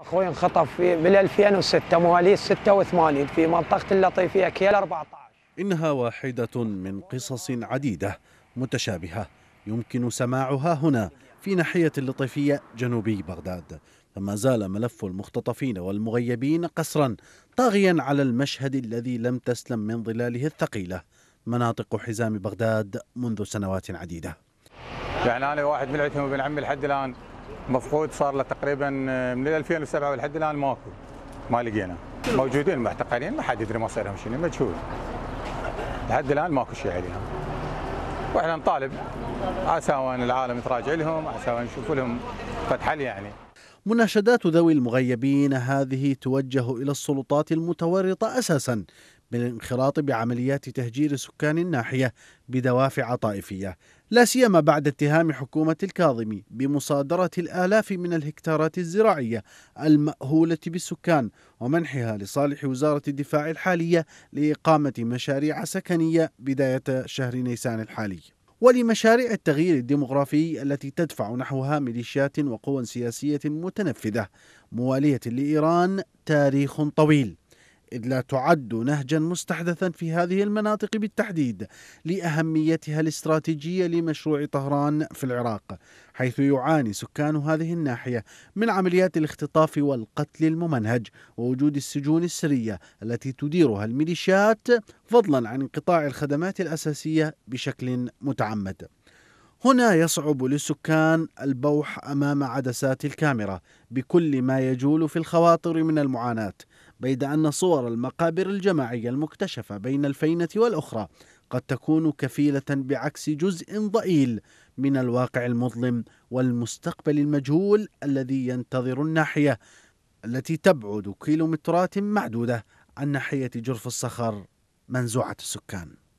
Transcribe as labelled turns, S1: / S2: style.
S1: اخوي انخطف في بال 2006 مواليد 86 في منطقه اللطيفيه
S2: كيل 14 انها واحده من قصص عديده متشابهه يمكن سماعها هنا في ناحيه اللطيفيه جنوبي بغداد فما زال ملف المختطفين والمغيبين قسرا طاغيا على المشهد الذي لم تسلم من ظلاله الثقيله مناطق حزام بغداد منذ سنوات عديده
S1: يعني انا واحد من العتمه عمي لحد الان مفقود صار له تقريبا آه، من 2007 ولحد الان ماكو ما لقينا موجودين معتقلين ما حد يدري مصيرهم شنو مجهول لحد الان ماكو شيء عليهم واحنا نطالب عسى ان العالم يتراجع لهم عسى ان نشوف لهم فتح يعني
S2: مناشدات ذوي المغيبين هذه توجه الى السلطات المتورطه اساسا بالانخراط بعمليات تهجير سكان الناحية بدوافع طائفية لا سيما بعد اتهام حكومة الكاظمي بمصادرة الآلاف من الهكتارات الزراعية المأهولة بالسكان ومنحها لصالح وزارة الدفاع الحالية لإقامة مشاريع سكنية بداية شهر نيسان الحالي ولمشاريع التغيير الديمغرافي التي تدفع نحوها ميليشيات وقوى سياسية متنفذة موالية لإيران تاريخ طويل إذ لا تعد نهجا مستحدثا في هذه المناطق بالتحديد لأهميتها الاستراتيجية لمشروع طهران في العراق حيث يعاني سكان هذه الناحية من عمليات الاختطاف والقتل الممنهج ووجود السجون السرية التي تديرها الميليشيات فضلا عن انقطاع الخدمات الأساسية بشكل متعمد هنا يصعب للسكان البوح امام عدسات الكاميرا بكل ما يجول في الخواطر من المعاناه بيد أن صور المقابر الجماعية المكتشفة بين الفينة والأخرى قد تكون كفيلة بعكس جزء ضئيل من الواقع المظلم والمستقبل المجهول الذي ينتظر الناحية التي تبعد كيلومترات معدودة عن ناحية جرف الصخر منزوعة السكان